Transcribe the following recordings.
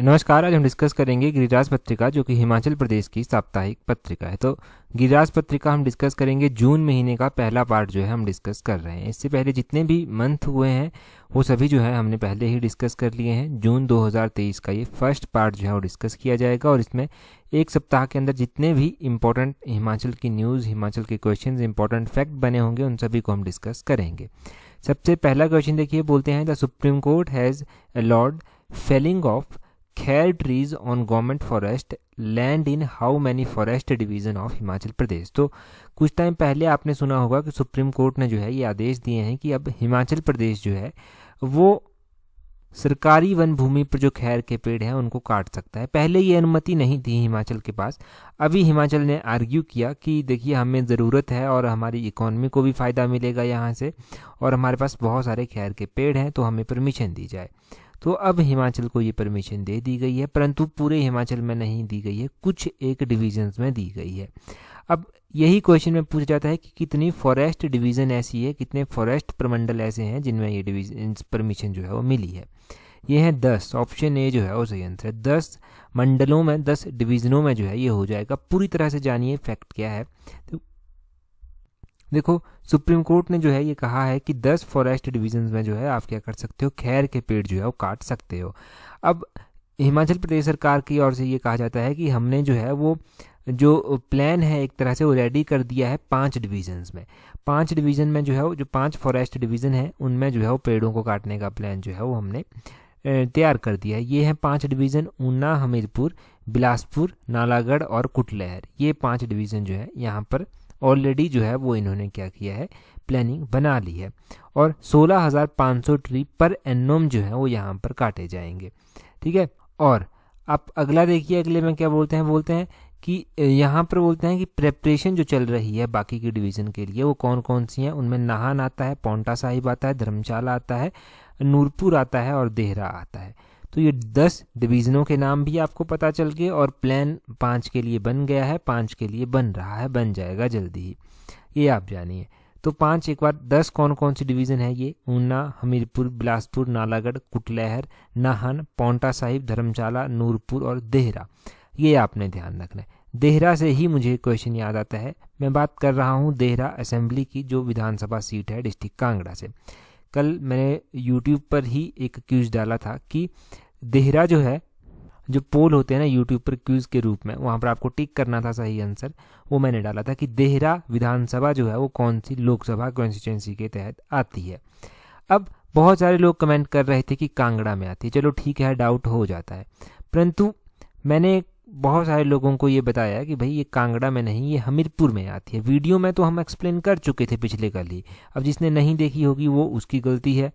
नमस्कार आज हम डिस्कस करेंगे गिरिराज पत्रिका जो कि हिमाचल प्रदेश की साप्ताहिक पत्रिका है तो गिरिराज पत्रिका हम डिस्कस करेंगे जून महीने का पहला पार्ट जो है हम डिस्कस कर रहे हैं इससे पहले जितने भी मंथ हुए हैं वो सभी जो है हमने पहले ही डिस्कस कर लिए हैं जून 2023 का ये फर्स्ट पार्ट जो है वो डिस्कस किया जाएगा और इसमें एक सप्ताह के अंदर जितने भी इम्पोर्टेंट हिमाचल की न्यूज़ हिमाचल के क्वेश्चन इंपॉर्टेंट फैक्ट बने होंगे उन सभी को हम डिस्कस करेंगे सबसे पहला क्वेश्चन देखिए बोलते हैं the supreme court has allowed felling of khair trees on government forest land in how many forest division of Himachal Pradesh तो कुछ टाइम पहले आपने सुना होगा कि सुप्रीम कोर्ट ने जो है ये आदेश दिए हैं कि अब हिमाचल प्रदेश जो है वो सरकारी वन भूमि पर जो खैर के पेड़ हैं उनको काट सकता है पहले ये अनुमति नहीं थी हिमाचल के पास अभी हिमाचल ने आर्ग्यू किया कि देखिए हमें ज़रूरत है और हमारी इकोनॉमी को भी फ़ायदा मिलेगा यहाँ से और हमारे पास बहुत सारे खैर के पेड़ हैं तो हमें परमिशन दी जाए तो अब हिमाचल को ये परमिशन दे दी गई है परंतु पूरे हिमाचल में नहीं दी गई है कुछ एक डिवीजन में दी गई है अब यही क्वेश्चन में पूछा जाता है कि कितनी फॉरेस्ट डिवीज़न ऐसी है कितने फॉरेस्ट प्रमंडल ऐसे हैं जिनमें ये डिवीजन परमिशन जो है वो मिली है ये है दस ऑप्शन ए जो है वो सही आंसर है दस मंडलों में दस डिवीजनों में जो है ये हो जाएगा पूरी तरह से जानिए फैक्ट क्या है तो देखो सुप्रीम कोर्ट ने जो है ये कहा है कि 10 फॉरेस्ट डिविजन में जो है आप क्या कर सकते हो खैर के पेड़ जो है वो काट सकते हो अब हिमाचल प्रदेश सरकार की ओर से ये कहा जाता है कि हमने जो है वो जो प्लान है एक तरह से वो रेडी कर दिया है पांच डिवीजन्स में पांच डिवीजन में जो है वो जो पांच फॉरेस्ट डिवीजन है उनमें जो है वो पेड़ों को काटने का प्लान जो है वो हमने तैयार कर दिया है ये हैं पांच डिवीज़न ऊना हमीरपुर बिलासपुर नालागढ़ और कुटलहर ये पांच डिवीज़न जो है यहाँ पर ऑलरेडी जो है वो इन्होंने क्या किया है प्लानिंग बना ली है और 16,500 ट्री पर एनोम जो है वो यहाँ पर काटे जाएंगे ठीक है और आप अगला देखिए अगले में क्या बोलते हैं बोलते हैं कि यहाँ पर बोलते हैं कि प्रेपरेशन जो चल रही है बाकी की डिवीज़न के लिए वो कौन कौन सी हैं उनमें नाहन आता है पौंटा साहिब आता है धर्मशाला आता है नूरपुर आता है और देहरा आता है तो ये दस डिवीजनों के नाम भी आपको पता चल गए और प्लान पाँच के लिए बन गया है पाँच के लिए बन रहा है बन जाएगा जल्दी ही ये आप जानिए तो पाँच एक बार दस कौन कौन सी डिवीज़न है ये ऊना हमीरपुर बिलासपुर नालागढ़ कुटलहर नाहन पौंटा साहिब धर्मशाला नूरपुर और देहरा ये आपने ध्यान रखना है देहरा से ही मुझे क्वेश्चन याद आता है मैं बात कर रहा हूँ देहरा असेंबली की जो विधानसभा सीट है डिस्ट्रिक्ट कांगड़ा से कल मैंने यूट्यूब पर ही एक क्यूज डाला था कि देहरा जो है जो पोल होते हैं ना यूट्यूब पर क्यूज के रूप में वहाँ पर आपको टिक करना था सही आंसर वो मैंने डाला था कि देहरा विधानसभा जो है वो कौन सी लोकसभा कॉन्स्टिट्यूंसी के तहत आती है अब बहुत सारे लोग कमेंट कर रहे थे कि कांगड़ा में आती है चलो ठीक है डाउट हो जाता है परंतु मैंने बहुत सारे लोगों को ये बताया कि भाई ये कांगड़ा में नहीं ये हमीरपुर में आती है वीडियो में तो हम एक्सप्लेन कर चुके थे पिछले कल ही अब जिसने नहीं देखी होगी वो उसकी गलती है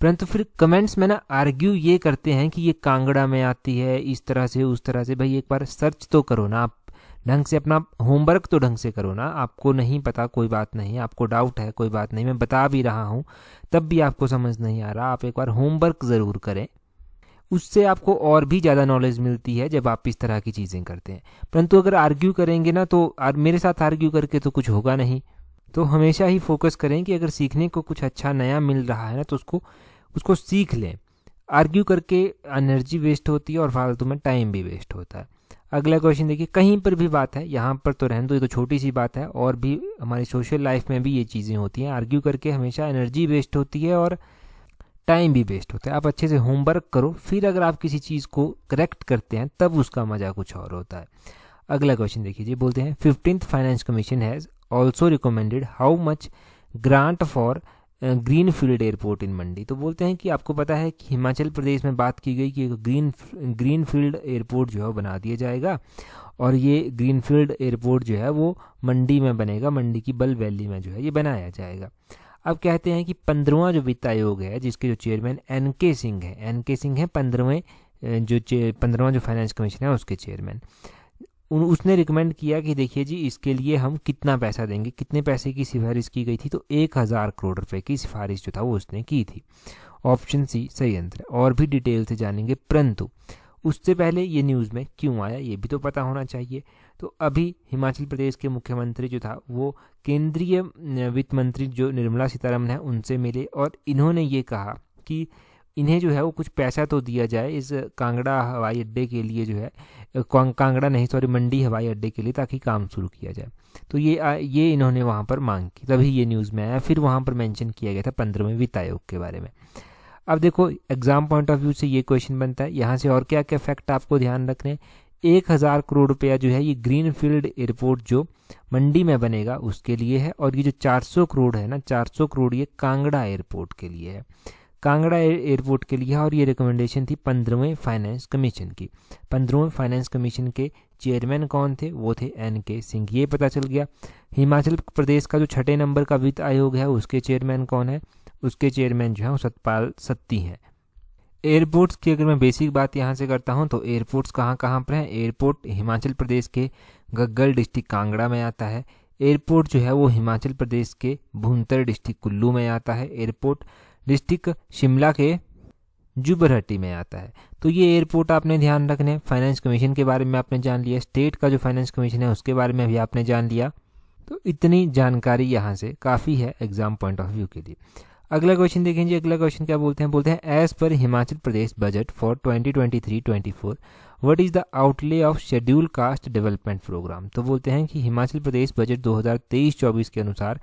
परंतु फिर कमेंट्स में ना आर्ग्यू ये करते हैं कि ये कांगड़ा में आती है इस तरह से उस तरह से भाई एक बार सर्च तो करो ना आप ढंग से अपना होमवर्क तो ढंग से करो ना आपको नहीं पता कोई बात नहीं आपको डाउट है कोई बात नहीं मैं बता भी रहा हूँ तब भी आपको समझ नहीं आ रहा आप एक बार होमवर्क ज़रूर करें उससे आपको और भी ज़्यादा नॉलेज मिलती है जब आप इस तरह की चीज़ें करते हैं परंतु अगर आर्ग्यू करेंगे ना तो मेरे साथ आर्ग्यू करके तो कुछ होगा नहीं तो हमेशा ही फोकस करें कि अगर सीखने को कुछ अच्छा नया मिल रहा है ना तो उसको उसको सीख लें आर्ग्यू करके एनर्जी वेस्ट होती है और फालतू में टाइम भी वेस्ट होता है अगला क्वेश्चन देखिए कहीं पर भी बात है यहाँ पर तो रहने दो ये तो छोटी सी बात है और भी हमारी सोशल लाइफ में भी ये चीज़ें होती हैं आर्ग्यू करके हमेशा एनर्जी वेस्ट होती है और टाइम भी वेस्ट होता है आप अच्छे से होमवर्क करो फिर अगर आप किसी चीज़ को करेक्ट करते हैं तब उसका मज़ा कुछ और होता है अगला क्वेश्चन देखिए जी बोलते हैं fifteenth finance commission has also recommended how much grant for green field airport in Mandi तो बोलते हैं कि आपको पता है कि हिमाचल प्रदेश में बात की गई कि ग्रीन ग्रीन फील्ड एयरपोर्ट जो है बना दिया जाएगा और ये ग्रीन फील्ड एयरपोर्ट जो है वो मंडी में बनेगा मंडी की बल वैली में जो है ये बनाया जाएगा अब कहते हैं कि पंद्रवा जो वित्त आयोग है जिसके जो चेयरमैन एन के सिंह है एन के सिंह है पंद्रहवें जो पंद्रवा जो फाइनेंस कमीशन है उसके चेयरमैन उसने रिकमेंड किया कि देखिए जी इसके लिए हम कितना पैसा देंगे कितने पैसे की सिफारिश की गई थी तो एक हज़ार करोड़ रुपए की सिफारिश जो था वो उसने की थी ऑप्शन सी सही आंसर है और भी डिटेल से जानेंगे परंतु उससे पहले ये न्यूज़ में क्यों आया ये भी तो पता होना चाहिए तो अभी हिमाचल प्रदेश के मुख्यमंत्री जो था वो केंद्रीय वित्त मंत्री जो निर्मला सीतारमन है उनसे मिले और इन्होंने ये कहा कि इन्हें जो है वो कुछ पैसा तो दिया जाए इस कांगड़ा हवाई अड्डे के लिए जो है कांगड़ा नहीं सॉरी मंडी हवाई अड्डे के लिए ताकि काम शुरू किया जाए तो ये ये इन्होंने वहाँ पर मांग की तभी ये न्यूज़ में आया फिर वहाँ पर मैंशन किया गया था पंद्रहवें वित्त आयोग के बारे में अब देखो एग्ज़ाम पॉइंट ऑफ व्यू से ये क्वेश्चन बनता है यहाँ से और क्या क्या फैक्ट आपको ध्यान रखने एक हज़ार करोड़ रुपया जो है ये ग्रीन फील्ड एयरपोर्ट जो मंडी में बनेगा उसके लिए है और ये जो 400 करोड़ है ना 400 करोड़ ये कांगड़ा एयरपोर्ट के लिए है कांगड़ा एयरपोर्ट के लिए और ये रिकमेंडेशन थी पंद्रहवें फाइनेंस कमीशन की पंद्रहवें फाइनेंस कमीशन के चेयरमैन कौन थे वो थे एन के सिंह ये पता चल गया हिमाचल प्रदेश का जो छठे नंबर का वित्त आयोग है उसके चेयरमैन कौन है उसके चेयरमैन जो है वो सतपाल सत्ती हैं एयरपोर्ट्स की अगर मैं बेसिक बात यहाँ से करता हूँ तो एयरपोर्ट्स कहाँ कहाँ पर हैं एयरपोर्ट हिमाचल प्रदेश के गग्गल डिस्ट्रिक्ट कांगड़ा में आता है एयरपोर्ट जो है वो हिमाचल प्रदेश के भुंतर डिस्ट्रिक्ट कुल्लू में आता है एयरपोर्ट डिस्ट्रिक्ट शिमला के जुबरहट्टी में आता है तो ये एयरपोर्ट आपने ध्यान रखने फाइनेंस कमीशन के बारे में आपने जान लिया स्टेट का जो फाइनेंस कमीशन है उसके बारे में भी आपने जान लिया तो इतनी जानकारी यहाँ से काफ़ी है एग्जाम पॉइंट ऑफ व्यू के लिए अगला क्वेश्चन देखेंगे अगला क्वेश्चन क्या बोलते हैं बोलते हैं as per Himachal Pradesh budget for 2023-24 what is the outlay of schedule caste development programme तो बोलते हैं कि हिमाचल प्रदेश बजट 2023-24 के अनुसार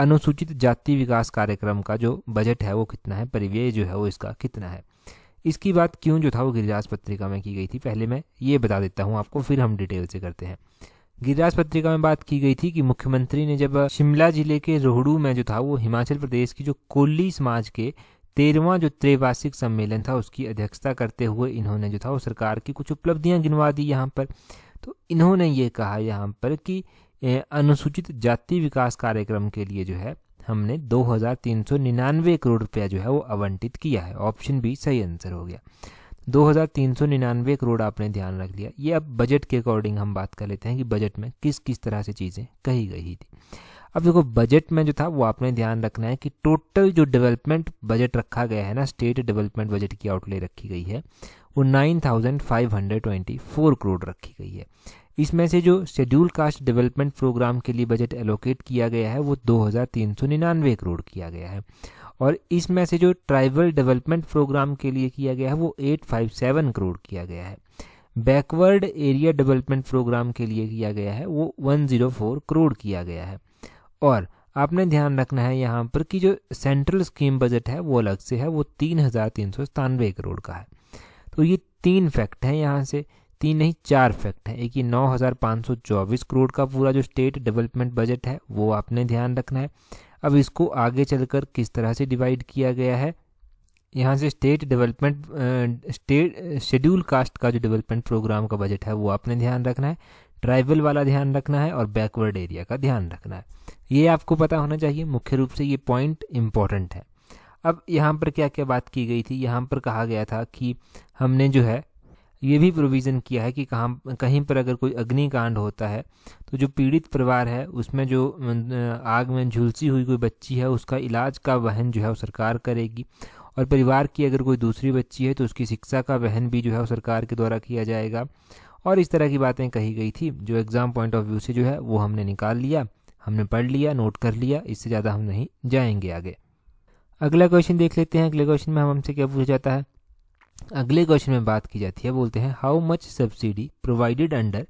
अनुसूचित जाति विकास कार्यक्रम का जो बजट है वो कितना है परिव्यय जो है वो इसका कितना है इसकी बात क्यों जो था वो गिरिराज पत्रिका में की गई थी पहले मैं ये बता देता हूँ आपको फिर हम डिटेल से करते हैं गिरिराज पत्रिका में बात की गई थी कि मुख्यमंत्री ने जब शिमला जिले के रोहड़ू में जो था वो हिमाचल प्रदेश की जो कोली समाज के तेरहवा जो त्रैवार्षिक सम्मेलन था उसकी अध्यक्षता करते हुए इन्होंने जो था वो सरकार की कुछ उपलब्धियां गिनवा दी यहाँ पर तो इन्होंने ये कहा यहाँ पर कि अनुसूचित जाति विकास कार्यक्रम के लिए जो है हमने दो करोड़ रुपया जो है वो आवंटित किया है ऑप्शन बी सही आंसर हो गया 2399 करोड़ आपने ध्यान रख लिया ये अब बजट के अकॉर्डिंग हम बात कर लेते हैं कि बजट में किस किस तरह से चीज़ें कही गई थी अब देखो बजट में जो था वो आपने ध्यान रखना है कि टोटल जो डेवलपमेंट बजट रखा गया है ना स्टेट डेवलपमेंट बजट की आउटले रखी गई है वो 9524 करोड़ रखी गई है इसमें से जो शेड्यूल कास्ट डेवलपमेंट प्रोग्राम के लिए बजट एलोकेट किया गया है वो दो करोड़ किया गया है और इसमें से जो ट्राइबल डेवलपमेंट प्रोग्राम के लिए किया गया है वो 857 करोड़ किया गया है बैकवर्ड एरिया डेवलपमेंट प्रोग्राम के लिए किया गया है वो 104 करोड़ किया गया है और आपने ध्यान रखना है यहाँ पर कि जो सेंट्रल स्कीम बजट है वो अलग से है वो तीन हज़ार तीन सौ करोड़ का है तो ये तीन फैक्ट हैं यहाँ से तीन नहीं चार फैक्ट हैं एक ये नौ हज़ार पाँच सौ चौबीस करोड़ का पूरा जो स्टेट डेवलपमेंट बजट है वो आपने ध्यान रखना है अब इसको आगे चलकर किस तरह से डिवाइड किया गया है यहाँ से state development state schedule caste का जो डेवलपमेंट प्रोग्राम का बजट है वो आपने ध्यान रखना है ट्राइबल वाला ध्यान रखना है और बैकवर्ड एरिया का ध्यान रखना है ये आपको पता होना चाहिए मुख्य रूप से ये पॉइंट इम्पॉर्टेंट है अब यहाँ पर क्या क्या बात की गई थी यहाँ पर कहा गया था कि हमने जो है ये भी प्रोविज़न किया है कि कहाँ कहीं पर अगर कोई अग्निकांड होता है तो जो पीड़ित परिवार है उसमें जो आग में झुलसी हुई कोई बच्ची है उसका इलाज का वहन जो है वो सरकार करेगी और परिवार की अगर कोई दूसरी बच्ची है तो उसकी शिक्षा का वहन भी जो है वो सरकार के द्वारा किया जाएगा और इस तरह की बातें कही गई थी जो एग्ज़ाम पॉइंट ऑफ व्यू से जो है वो हमने निकाल लिया हमने पढ़ लिया नोट कर लिया इससे ज़्यादा हम नहीं जाएंगे आगे अगला क्वेश्चन देख लेते हैं अगले क्वेश्चन में हम हमसे क्या पूछा जाता है अगले क्वेश्चन में बात की जाती है बोलते हैं how much subsidy provided under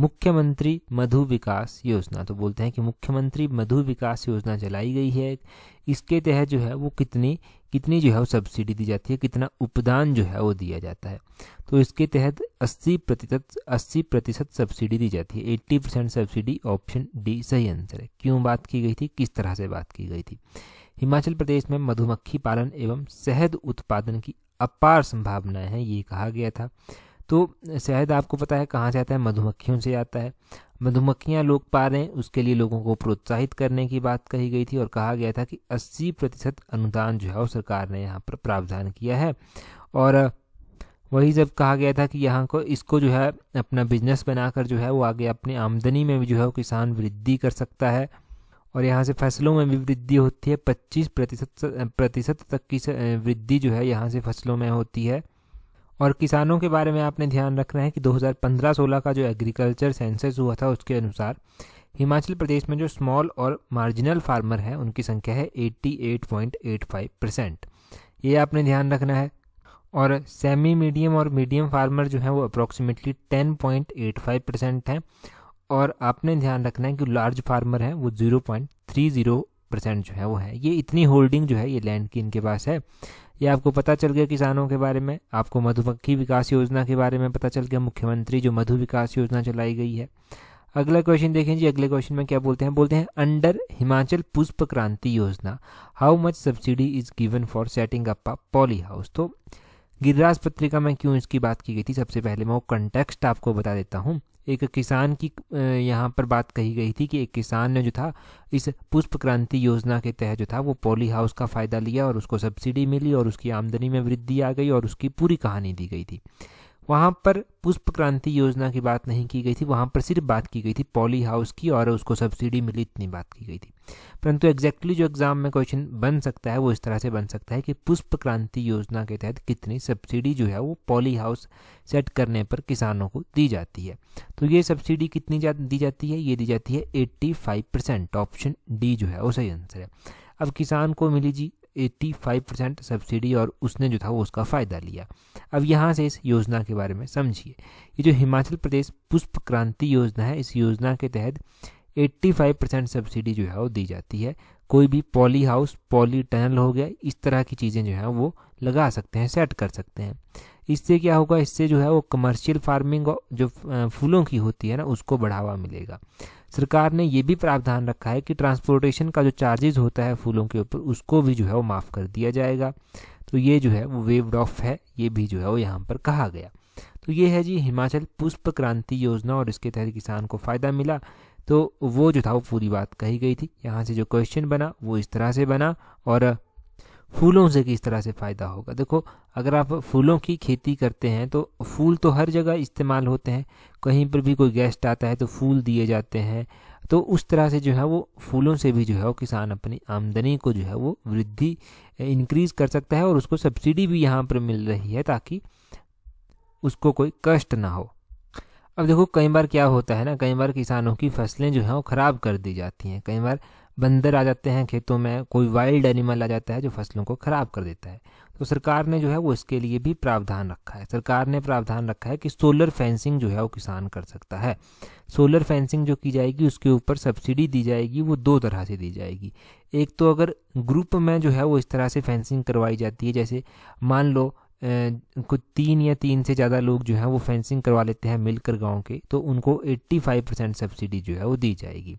Mukhyamantri Madhu विकास योजना तो बोलते हैं कि मुख्यमंत्री मधु विकास योजना चलाई गई है इसके तहत जो है वो कितनी कितनी जो है वो सब्सिडी दी जाती है कितना उपदान जो है वो दिया जाता है तो इसके तहत 80 प्रतिशत 80 प्रतिशत सब्सिडी दी जाती है 80 परसेंट सब्सिडी ऑप्शन डी सही आंसर है क्यों बात की गई थी किस तरह से बात की गई थी हिमाचल प्रदेश में मधुमक्खी पालन एवं शहद उत्पादन की अपार संभावनाएं हैं ये कहा गया था तो शायद आपको पता है कहाँ से आता है मधुमक्खियों से आता है मधुमक्खियाँ लोग पा रहे हैं उसके लिए लोगों को प्रोत्साहित करने की बात कही गई थी और कहा गया था कि 80 प्रतिशत अनुदान जो है वो सरकार ने यहाँ पर प्रावधान किया है और वही जब कहा गया था कि यहाँ को इसको जो है अपना बिजनेस बनाकर जो है वो आगे अपनी आमदनी में भी जो है वो किसान वृद्धि कर सकता है और यहाँ से फसलों में भी वृद्धि होती है 25 प्रतिशत प्रतिशत तक की वृद्धि जो है यहाँ से फसलों में होती है और किसानों के बारे में आपने ध्यान रखना है कि 2015-16 का जो एग्रीकल्चर सेंसस हुआ था उसके अनुसार हिमाचल प्रदेश में जो स्मॉल और मार्जिनल फार्मर हैं उनकी संख्या है 88.85 परसेंट ये आपने ध्यान रखना है और सेमी मीडियम और मीडियम फार्मर जो हैं वो अप्रॉक्सीमेटली टेन परसेंट हैं और आपने ध्यान रखना है कि लार्ज फार्मर है वो zero point three zero percent जो है वो है ये इतनी होल्डिंग जो है ये लैंड की इनके पास है ये आपको पता चल गया किसानों के बारे में आपको मधुमक्खी विकास योजना के बारे में पता चल गया मुख्यमंत्री जो मधु विकास योजना चलाई गई है अगला क्वेश्चन देखें जी अगले क्वेश्चन में क्या बोलते हैं बोलते हैं under Himachal Pushp Kranti Yojana how much subsidy is given for setting up a poly house तो गिरिराज पत्रिका में क्यों इसकी बात की गई थी सबसे पहले मैं वो कंटेक्स्ट आपको बता देता हूँ एक किसान की यहाँ पर बात कही गई थी कि एक किसान ने जो था इस पुष्प क्रांति योजना के तहत जो था वो पॉली हाउस का फ़ायदा लिया और उसको सब्सिडी मिली और उसकी आमदनी में वृद्धि आ गई और उसकी पूरी कहानी दी गई थी वहाँ पर पुष्प क्रांति योजना की बात नहीं की गई थी वहाँ पर सिर्फ बात की गई थी पॉली हाउस की और उसको सब्सिडी मिली इतनी बात की गई थी परंतु एग्जैक्टली जो एग्ज़ाम में क्वेश्चन बन सकता है वो इस तरह से बन सकता है कि पुष्प क्रांति योजना के तहत कितनी सब्सिडी जो है वो पॉली हाउस सेट करने पर किसानों को दी जाती है तो ये सब्सिडी कितनी जा, दी जाती है ये दी जाती है eighty five percent option D जो है वो सही आंसर है अब किसान को मिली जी 85 परसेंट सब्सिडी और उसने जो था वो उसका फ़ायदा लिया अब यहाँ से इस योजना के बारे में समझिए ये जो हिमाचल प्रदेश पुष्प क्रांति योजना है इस योजना के तहत 85 परसेंट सब्सिडी जो है वो दी जाती है कोई भी पॉली हाउस पॉली टनल हो गया इस तरह की चीज़ें जो है वो लगा सकते हैं सेट कर सकते हैं इससे क्या होगा इससे जो है वो कमर्शियल फार्मिंग जो फूलों की होती है ना उसको बढ़ावा मिलेगा सरकार ने यह भी प्रावधान रखा है कि ट्रांसपोर्टेशन का जो चार्जेज होता है फूलों के ऊपर उसको भी जो है वो माफ़ कर दिया जाएगा तो ये जो है वो वेवड ऑफ है ये भी जो है वो यहाँ पर कहा गया तो ये है जी हिमाचल पुष्प क्रांति योजना और इसके तहत किसान को फ़ायदा मिला तो वो जो था वो पूरी बात कही गई थी यहाँ से जो क्वेश्चन बना वो इस तरह से बना और फूलों से किस तरह से फ़ायदा होगा देखो अगर आप फूलों की खेती करते हैं तो फूल तो हर जगह इस्तेमाल होते हैं कहीं पर भी कोई गेस्ट आता है तो फूल दिए जाते हैं तो उस तरह से जो है वो फूलों से भी जो है वो किसान अपनी आमदनी को जो है वो वृद्धि इंक्रीज़ कर सकता है और उसको सब्सिडी भी यहाँ पर मिल रही है ताकि उसको कोई कष्ट ना हो अब देखो कई बार क्या होता है ना कई बार किसानों की फसलें जो हैं वो ख़राब कर दी जाती हैं कई बार बंदर आ जाते हैं खेतों में कोई वाइल्ड एनिमल आ जाता है जो फसलों को ख़राब कर देता है तो सरकार ने जो है वो इसके लिए भी प्रावधान रखा है सरकार ने प्रावधान रखा है कि सोलर फेंसिंग जो है वो किसान कर सकता है सोलर फेंसिंग जो की जाएगी उसके ऊपर सब्सिडी दी जाएगी वो दो तरह से दी जाएगी एक तो अगर ग्रुप में जो है वो इस तरह से फेंसिंग करवाई जाती है जैसे मान लो कुछ तीन या तीन से ज़्यादा लोग जो हैं वो फेंसिंग करवा लेते हैं मिलकर गांव के तो उनको 85 परसेंट सब्सिडी जो है वो दी जाएगी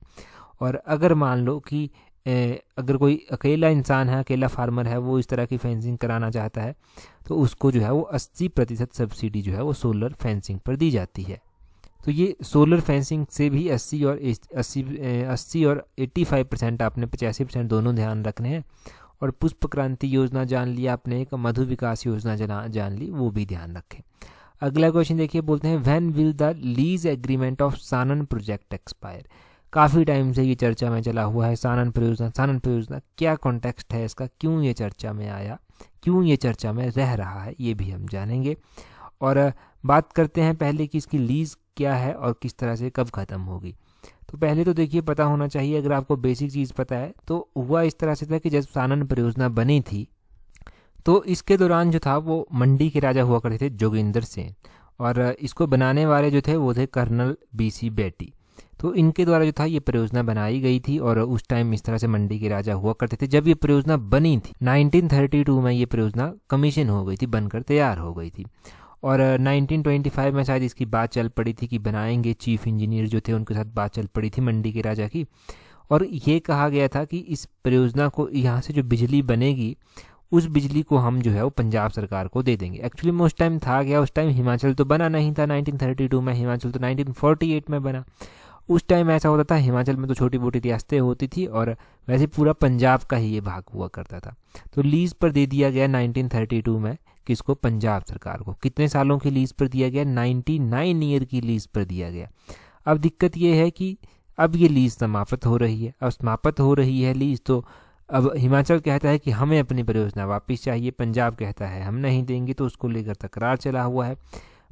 और अगर मान लो कि अगर कोई अकेला इंसान है अकेला फार्मर है वो इस तरह की फेंसिंग कराना चाहता है तो उसको जो है वो 80 प्रतिशत सब्सिडी जो है वो सोलर फेंसिंग पर दी जाती है तो ये सोलर फेंसिंग से भी 80 और 80 80 और 85 परसेंट आपने पचासी परसेंट दोनों ध्यान रखने हैं और पुष्प क्रांति योजना जान ली आपने एक मधु विकास योजना जना जान ली वो भी ध्यान रखें अगला क्वेश्चन देखिए बोलते हैं when will the lease agreement of Shanan project expire काफ़ी टाइम से ये चर्चा में चला हुआ है सानन परियोजना सानन परियोजना क्या कॉन्टेक्स्ट है इसका क्यों ये चर्चा में आया क्यों ये चर्चा में रह रहा है ये भी हम जानेंगे और बात करते हैं पहले कि इसकी लीज़ क्या है और किस तरह से कब ख़त्म होगी तो पहले तो देखिए पता होना चाहिए अगर आपको बेसिक चीज़ पता है तो हुआ इस तरह से था कि जब सानन परियोजना बनी थी तो इसके दौरान जो था वो मंडी के राजा हुआ करते थे जोगिंदर सेन और इसको बनाने वाले जो थे वो थे कर्नल बीसी बेटी तो इनके द्वारा जो था ये परियोजना बनाई गई थी और उस टाइम इस तरह से मंडी के राजा हुआ करते थे जब ये परियोजना बनी थी 1932 में ये परियोजना कमीशन हो गई थी बनकर तैयार हो गई थी और 1925 में शायद इसकी बात चल पड़ी थी कि बनाएंगे चीफ इंजीनियर जो थे उनके साथ बात चल पड़ी थी मंडी के राजा की और ये कहा गया था कि इस परियोजना को यहाँ से जो बिजली बनेगी उस बिजली को हम जो है वो पंजाब सरकार को दे देंगे एक्चुअली में उस टाइम था गया उस टाइम हिमाचल तो बना नहीं था 1932 में हिमाचल तो 1948 में बना उस टाइम ऐसा होता था हिमाचल में तो छोटी मोटी रियासतें होती थी और वैसे पूरा पंजाब का ही ये भाग हुआ करता था तो लीज पर दे दिया गया 1932 में किसको पंजाब सरकार को कितने सालों की लीज पर दिया गया 99 ईयर की लीज पर दिया गया अब दिक्कत ये है कि अब ये लीज समाप्त हो रही है अब समाप्त हो रही है लीज तो अब हिमाचल कहता है कि हमें अपनी परियोजना वापस चाहिए पंजाब कहता है हम नहीं देंगे तो उसको लेकर तकरार चला हुआ है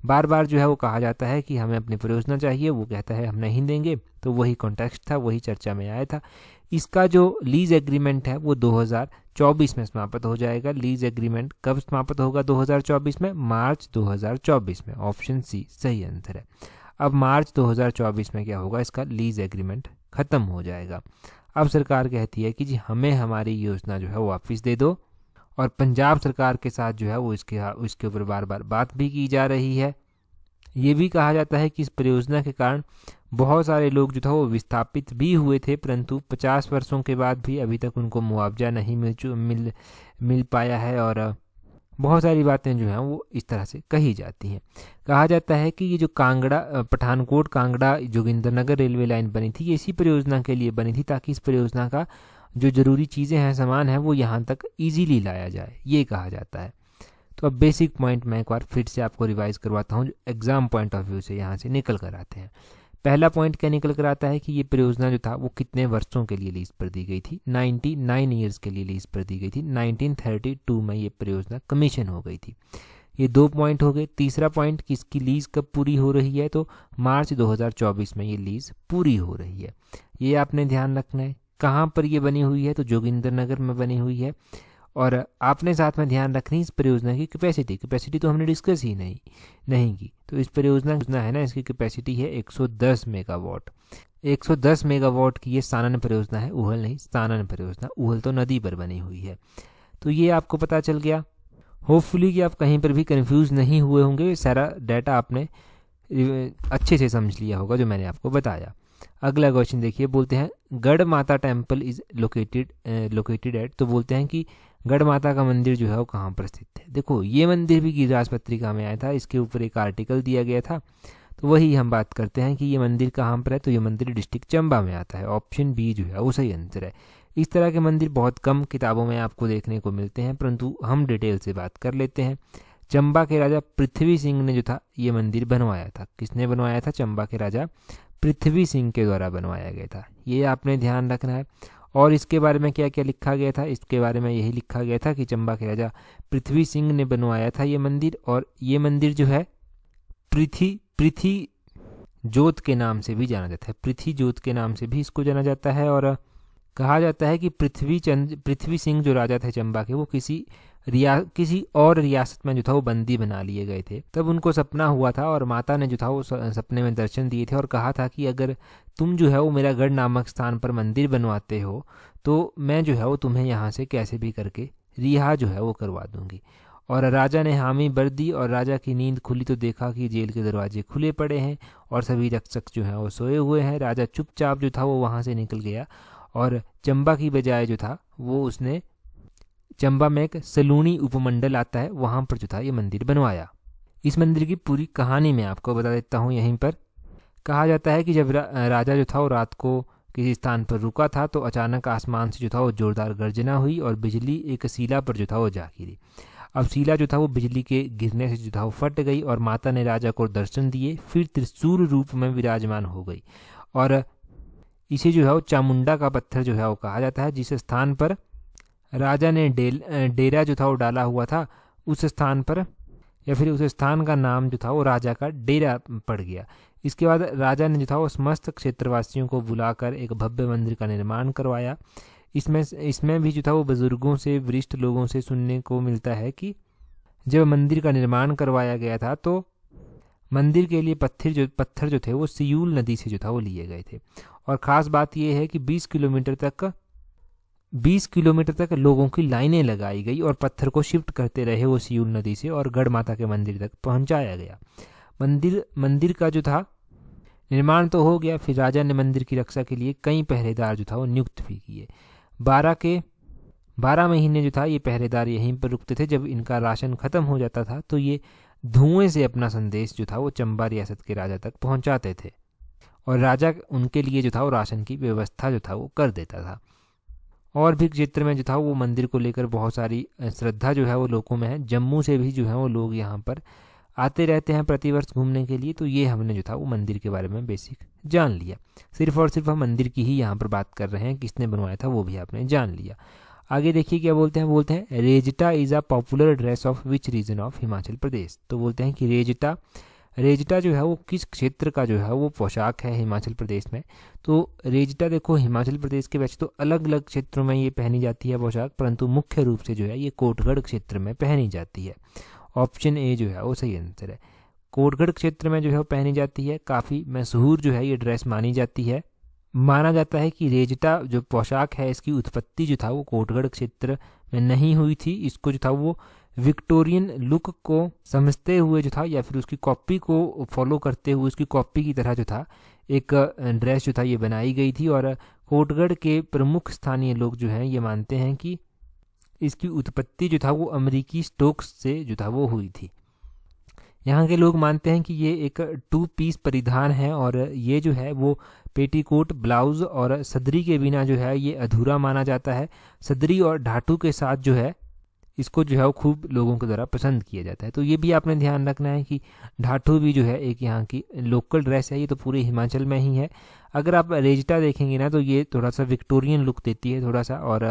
बार बार जो है वो कहा जाता है कि हमें अपनी परियोजना चाहिए वो कहता है हम नहीं देंगे तो वही कॉन्टेक्स्ट था वही चर्चा में आया था इसका जो लीज एग्रीमेंट है वो 2024 में समाप्त हो जाएगा लीज एग्रीमेंट कब समाप्त होगा 2024 में मार्च 2024 में ऑप्शन सी सही आंसर है अब मार्च 2024 में क्या होगा इसका लीज एग्रीमेंट ख़त्म हो जाएगा अब सरकार कहती है कि जी हमें हमारी योजना जो है वापस दे दो और पंजाब सरकार के साथ जो है वो इसके इसके ऊपर बार बार बात भी की जा रही है ये भी कहा जाता है कि इस परियोजना के कारण बहुत सारे लोग जो था वो विस्थापित भी हुए थे परंतु 50 वर्षों के बाद भी अभी तक उनको मुआवजा नहीं मिल मिल मिल पाया है और बहुत सारी बातें जो हैं वो इस तरह से कही जाती हैं कहा जाता है कि ये जो कांगड़ा पठानकोट कांगड़ा जोगिंद्रनगर रेलवे लाइन बनी थी ये इसी परियोजना के लिए बनी थी ताकि इस परियोजना का जो ज़रूरी चीज़ें हैं सामान है वो यहाँ तक ईजीली लाया जाए ये कहा जाता है तो अब बेसिक पॉइंट मैं एक बार फिर से आपको रिवाइज़ करवाता हूँ जो एग्ज़ाम पॉइंट ऑफ व्यू से यहाँ से निकल कर आते हैं पहला पॉइंट क्या निकल कर आता है कि ये परियोजना जो था वो कितने वर्षों के लिए लीज पर दी गई थी 99 नाइन ईयर्स के लिए लीज पर दी गई थी 1932 में ये परियोजना कमीशन हो गई थी ये दो पॉइंट हो गए तीसरा पॉइंट कि इसकी लीज कब पूरी हो रही है तो मार्च 2024 में ये लीज पूरी हो रही है ये आपने ध्यान रखना है कहाँ पर ये बनी हुई है तो जोगिंदर नगर में बनी हुई है और आपने साथ में ध्यान रखनी इस परियोजना की कैपेसिटी कैपेसिटी तो हमने डिस्कस ही नहीं नहीं की तो इस परियोजना है ना इसकी कैपेसिटी है 110 मेगावाट 110 मेगावाट की ये सानन परियोजना है उहल नहीं सानन परियोजना उहल तो नदी पर बनी हुई है तो ये आपको पता चल गया होपफुली कि आप कहीं पर भी कन्फ्यूज नहीं हुए होंगे सारा डाटा आपने अच्छे से समझ लिया होगा जो मैंने आपको बताया अगला क्वेश्चन देखिए बोलते हैं Garh Mata temple is located located at तो बोलते हैं कि गढ़ माता का मंदिर जो है वो कहाँ पर स्थित है देखो ये मंदिर भी गिरिराज पत्रिका में आया था इसके ऊपर एक आर्टिकल दिया गया था तो वही हम बात करते हैं कि ये मंदिर कहाँ पर है तो ये मंदिर डिस्ट्रिक्ट चंबा में आता है ऑप्शन बी जो है वो सही आंसर है इस तरह के मंदिर बहुत कम किताबों में आपको देखने को मिलते हैं परंतु हम डिटेल से बात कर लेते हैं चंबा के राजा पृथ्वी सिंह ने जो था ये मंदिर बनवाया था किसने बनवाया था चंबा के राजा पृथ्वी सिंह के द्वारा बनवाया गया था ये आपने ध्यान रखना है और इसके बारे में क्या क्या लिखा गया था इसके बारे में यही लिखा गया था कि चंबा के राजा पृथ्वी सिंह ने बनवाया था ये मंदिर और ये मंदिर जो है पृथ्वी पृथ्वी ज्योत के नाम से भी जाना जाता है पृथ्वी ज्योत के नाम से भी इसको जाना जाता है और कहा जाता है कि पृथ्वी चंद पृथ्वी सिंह जो राजा थे चंबा के वो किसी रिया किसी और रियासत में जो था वो बंदी बना लिए गए थे तब उनको सपना हुआ था और माता ने जो था वो सपने में दर्शन दिए थे और कहा था कि अगर तुम जो है वो मेरा गढ़ नामक स्थान पर मंदिर बनवाते हो तो मैं जो है वो तुम्हें यहाँ से कैसे भी करके रिहा जो है वो करवा दूंगी और राजा ने हामी भर दी और राजा की नींद खुली तो देखा कि जेल के दरवाजे खुले पड़े हैं और सभी रक्षक जो हैं वो सोए हुए हैं राजा चुपचाप जो था वो वहाँ से निकल गया और चंबा की बजाय जो था वो उसने चंबा में एक सलूनी उपमंडल आता है वहाँ पर जो था ये मंदिर बनवाया इस मंदिर की पूरी कहानी मैं आपको बता देता हूँ यहीं पर कहा जाता है कि जब रा, राजा जो था वो रात को किसी स्थान पर रुका था तो अचानक आसमान से जो था वो जोरदार गर्जना हुई और बिजली एक शिला पर जो था वो जा गिरी अब शिला जो था वो बिजली के गिरने से जो था वो फट गई और माता ने राजा को दर्शन दिए फिर त्रिशूल रूप में विराजमान हो गई और इसे जो है वो चामुंडा का पत्थर जो है वो कहा जाता है जिस स्थान पर राजा ने डेरा जो था वो डाला हुआ था उस स्थान पर या फिर उस स्थान का नाम जो था वो राजा का डेरा पड़ गया इसके बाद राजा ने जो था वो समस्त क्षेत्रवासियों को बुलाकर एक भव्य मंदिर का निर्माण करवाया इसमें इसमें भी जो था वो बुजुर्गों से वरिष्ठ लोगों से सुनने को मिलता है कि जब मंदिर का निर्माण करवाया गया था तो मंदिर के लिए पत्थर जो पत्थर जो थे वो सियूल नदी से जो था वो लिए गए थे और ख़ास बात यह है कि 20 किलोमीटर तक 20 किलोमीटर तक लोगों की लाइनें लगाई गई और पत्थर को शिफ्ट करते रहे वो सियूल नदी से और गढ़ माता के मंदिर तक पहुंचाया गया मंदिर मंदिर का जो था निर्माण तो हो गया फिर राजा ने मंदिर की रक्षा के लिए कई पहरेदार जो था वो नियुक्त भी किए बारह के बारह महीने जो था ये पहरेदार यहीं पर रुकते थे जब इनका राशन खत्म हो जाता था तो ये धुएं से अपना संदेश जो था वो चंबा रियासत के राजा तक पहुंचाते थे और राजा उनके लिए जो था वो राशन की व्यवस्था जो था वो कर देता था और भी क्षेत्र में जो था वो मंदिर को लेकर बहुत सारी श्रद्धा जो है वो लोगों में है जम्मू से भी जो है वो लोग यहाँ पर आते रहते हैं प्रतिवर्ष घूमने के लिए तो ये हमने जो था वो मंदिर के बारे में बेसिक जान लिया सिर्फ और सिर्फ हम मंदिर की ही यहाँ पर बात कर रहे हैं किसने बनवाया था वो भी आपने जान लिया आगे देखिए क्या बोलते हैं बोलते हैं Rejta is a popular dress of which region of Himachal Pradesh तो बोलते हैं कि रेजटा रेजिटा जो है वो किस क्षेत्र का जो है वो पोशाक है हिमाचल प्रदेश में तो रेजिटा देखो हिमाचल प्रदेश के वैसे तो अलग अलग क्षेत्रों में ये पहनी जाती है पोशाक परंतु मुख्य रूप से जो है ये कोटगढ़ क्षेत्र में पहनी जाती है ऑप्शन ए जो है वो सही आंसर है कोटगढ़ क्षेत्र में जो है वो पहनी जाती है काफ़ी मशहूर जो है ये ड्रेस मानी जाती है माना जाता है कि रेजटा जो पोशाक है इसकी उत्पत्ति जो था वो कोटगढ़ क्षेत्र में नहीं हुई थी इसको जो था वो विक्टोरियन लुक को समझते हुए जो था या फिर उसकी कॉपी को फॉलो करते हुए उसकी कॉपी की तरह जो था एक ड्रेस जो था ये बनाई गई थी और कोटगढ़ के प्रमुख स्थानीय लोग जो हैं ये मानते हैं कि इसकी उत्पत्ति जो था वो अमेरिकी स्टोक्स से जो था वो हुई थी यहाँ के लोग मानते हैं कि ये एक टू पीस परिधान है और ये जो है वो पेटीकोट ब्लाउज और सदरी के बिना जो है ये अधूरा माना जाता है सदरी और ढाटू के साथ जो है इसको जो है वो खूब लोगों के द्वारा पसंद किया जाता है तो ये भी आपने ध्यान रखना है कि ढाठू भी जो है एक यहाँ की लोकल ड्रेस है ये तो पूरे हिमाचल में ही है अगर आप रेजटा देखेंगे ना तो ये थोड़ा सा विक्टोरियन लुक देती है थोड़ा सा और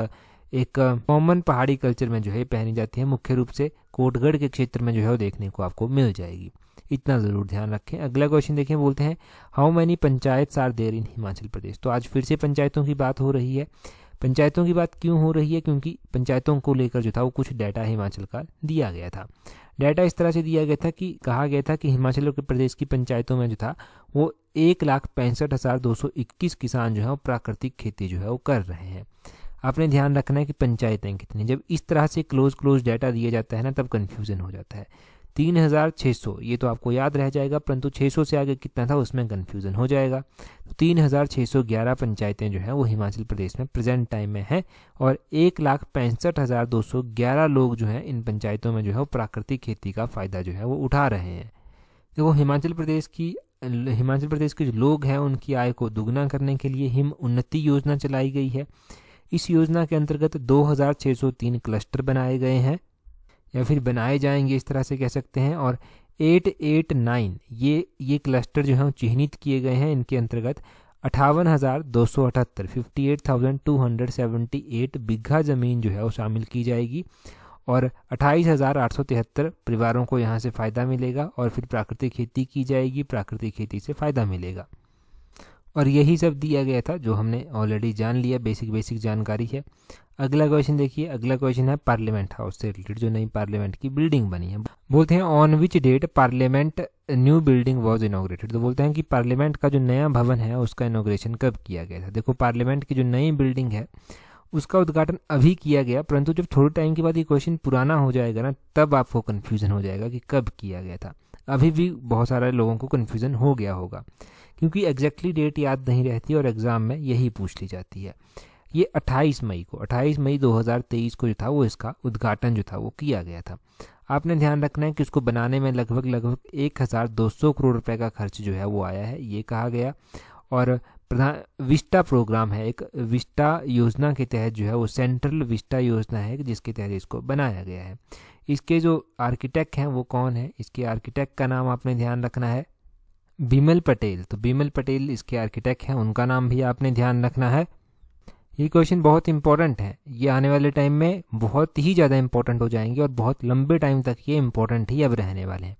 एक कॉमन पहाड़ी कल्चर में जो है पहनी जाती है मुख्य रूप से कोटगढ़ के क्षेत्र में जो है वो देखने को आपको मिल जाएगी इतना ज़रूर ध्यान रखें अगला क्वेश्चन देखें बोलते हैं how many panchayat are there in Himachal Pradesh तो आज फिर से पंचायतों की बात हो रही है पंचायतों की बात क्यों हो रही है क्योंकि पंचायतों को लेकर जो था वो कुछ डाटा हिमाचल का दिया गया था डाटा इस तरह से दिया गया था कि कहा गया था कि हिमाचल प्रदेश की पंचायतों में जो था वो एक लाख पैंसठ हज़ार दो सौ इक्कीस किसान जो है वो प्राकृतिक खेती जो है वो कर रहे हैं आपने ध्यान रखना है कि पंचायतें कितनी जब इस तरह से क्लोज क्लोज डाटा दिया जाता है ना तब कन्फ्यूज़न हो जाता है तीन हज़ार छः सौ ये तो आपको याद रह जाएगा परंतु छः सौ से आगे कितना था उसमें कन्फ्यूज़न हो जाएगा तो तीन हज़ार छः सौ ग्यारह पंचायतें जो हैं वो हिमाचल प्रदेश में प्रेजेंट टाइम में हैं और एक लाख पैंसठ हज़ार दो सौ ग्यारह लोग जो हैं इन पंचायतों में जो है वो प्राकृतिक खेती का फ़ायदा जो है वो उठा रहे हैं देखो तो हिमाचल प्रदेश की हिमाचल प्रदेश के जो लोग हैं उनकी आय को दोगुना करने के लिए हिम उन्नति योजना चलाई गई है इस योजना के अंतर्गत 2603 क्लस्टर बनाए गए हैं या फिर बनाए जाएंगे इस तरह से कह सकते हैं और एट एट नाइन ये ये क्लस्टर जो है चिन्हित किए गए हैं इनके अंतर्गत अठावन हज़ार दो सौ अठहत्तर fifty eight thousand two hundred seventy eight bigha ज़मीन जो है वो शामिल की जाएगी और अट्ठाईस हज़ार आठ सौ तिहत्तर परिवारों को यहाँ से फ़ायदा मिलेगा और फिर प्राकृतिक खेती की जाएगी प्राकृतिक खेती से फ़ायदा मिलेगा और यही सब दिया गया था जो हमने ऑलरेडी जान लिया बेसिक बेसिक जानकारी है अगला क्वेश्चन देखिए अगला क्वेश्चन है पार्लियामेंट हाउस से रिलेटेड जो नई पार्लियामेंट की बिल्डिंग बनी है बोलते हैं on which date parliament new building was inaugurated तो बोलते हैं कि पार्लियामेंट का जो नया भवन है उसका इनोग्रेशन कब किया गया था देखो पार्लियामेंट की जो नई बिल्डिंग है उसका उद्घाटन अभी किया गया परंतु जब थोड़े टाइम के बाद ये क्वेश्चन पुराना हो जाएगा ना तब आपको कन्फ्यूजन हो जाएगा कि कब किया गया था अभी भी बहुत सारे लोगों को कन्फ्यूजन हो गया होगा क्योंकि एग्जैक्टली डेट याद नहीं रहती और एग्ज़ाम में यही पूछ ली जाती है ये 28 मई को 28 मई 2023 को जो था वो इसका उद्घाटन जो था वो किया गया था आपने ध्यान रखना है कि इसको बनाने में लगभग लगभग एक हज़ार दो सौ करोड़ रुपए का खर्च जो है वो आया है ये कहा गया और प्रधान विस्टा प्रोग्राम है एक विस्टा योजना के तहत जो है वो सेंट्रल विस्टा योजना है जिसके तहत इसको बनाया गया है इसके जो आर्किटेक्ट हैं वो कौन है इसके आर्किटेक्ट का नाम आपने ध्यान रखना है बिमल पटेल तो बिमल पटेल इसके आर्किटेक्ट हैं उनका नाम भी आपने ध्यान रखना है ये क्वेश्चन बहुत इंपॉर्टेंट है ये आने वाले टाइम में बहुत ही ज़्यादा इंपॉर्टेंट हो जाएंगे और बहुत लंबे टाइम तक ये इंपॉर्टेंट ही अब रहने वाले हैं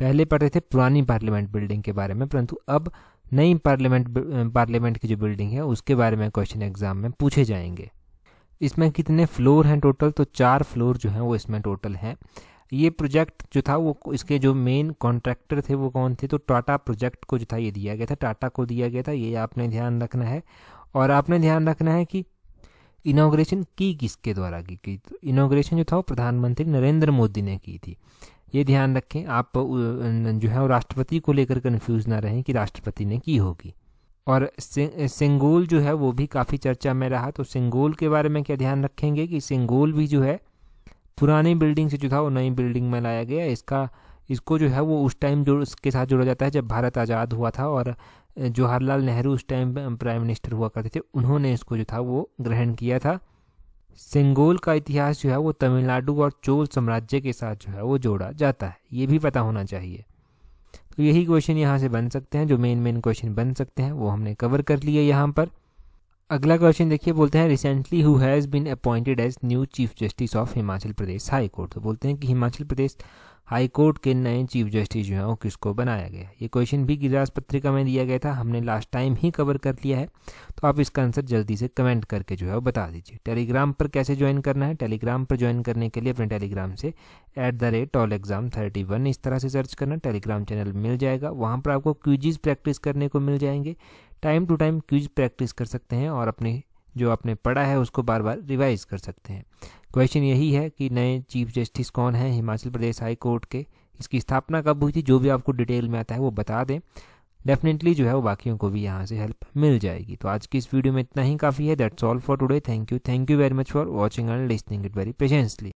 पहले पढ़ रहे थे पुरानी पार्लियामेंट बिल्डिंग के बारे में परंतु अब नई पार्लियामेंट पार्लियामेंट की जो बिल्डिंग है उसके बारे में क्वेश्चन एग्जाम में पूछे जाएंगे इसमें कितने फ्लोर हैं टोटल तो चार फ्लोर जो हैं वो इसमें टोटल हैं ये प्रोजेक्ट जो था वो इसके जो मेन कॉन्ट्रैक्टर थे वो कौन थे तो टाटा प्रोजेक्ट को जो था ये दिया गया था टाटा को दिया गया था ये आपने ध्यान रखना है और आपने ध्यान रखना है कि इनाग्रेशन की किसके द्वारा की गई तो इनाग्रेशन जो था वो प्रधानमंत्री नरेंद्र मोदी ने की थी ये ध्यान रखें आप जो है वो राष्ट्रपति को लेकर कन्फ्यूज ना रहें कि राष्ट्रपति ने की होगी और सिंगोल जो है वो भी काफ़ी चर्चा में रहा तो सिंगोल के बारे में क्या ध्यान रखेंगे कि सिंगोल भी जो है पुरानी बिल्डिंग से जो था वो नई बिल्डिंग में लाया गया इसका इसको जो है वो उस टाइम जो उसके साथ जोड़ा जाता है जब भारत आज़ाद हुआ था और जवाहरलाल नेहरू उस टाइम प्राइम मिनिस्टर हुआ करते थे उन्होंने इसको जो था वो ग्रहण किया था सिंगोल का इतिहास जो है वो तमिलनाडु और चोल साम्राज्य के साथ जो है वो जोड़ा जाता है ये भी पता होना चाहिए तो यही क्वेश्चन यहाँ से बन सकते हैं जो मेन मेन क्वेश्चन बन सकते हैं वो हमने कवर कर लिए यहाँ पर अगला क्वेश्चन देखिए बोलते हैं recently who has been appointed as new chief justice of Himachal Pradesh high court तो बोलते हैं कि हिमाचल प्रदेश हाई कोर्ट के नए चीफ जस्टिस जो हैं वो किसको बनाया गया ये क्वेश्चन भी गिरिराज पत्रिका में दिया गया था हमने लास्ट टाइम ही कवर कर लिया है तो आप इसका आंसर जल्दी से कमेंट करके जो है वो बता दीजिए टेलीग्राम पर कैसे ज्वाइन करना है टेलीग्राम पर ज्वाइन करने के लिए अपने टेलीग्राम से at the rate all exam thirty one इस तरह से सर्च करना टेलीग्राम चैनल मिल जाएगा वहाँ पर आपको क्यूजीज प्रैक्टिस करने को मिल जाएंगे time to time quiz practice कर सकते हैं और अपने जो आपने पढ़ा है उसको बार बार रिवाइज कर सकते हैं क्वेश्चन यही है कि नए चीफ जस्टिस कौन है हिमाचल प्रदेश हाई कोर्ट के इसकी स्थापना कब हुई थी जो भी आपको डिटेल में आता है वो बता दें डेफिनेटली जो है वो बाकियों को भी यहाँ से हेल्प मिल जाएगी तो आज की इस वीडियो में इतना ही काफ़ी है that's all for today thank you thank you very much for watching and listening it very patiently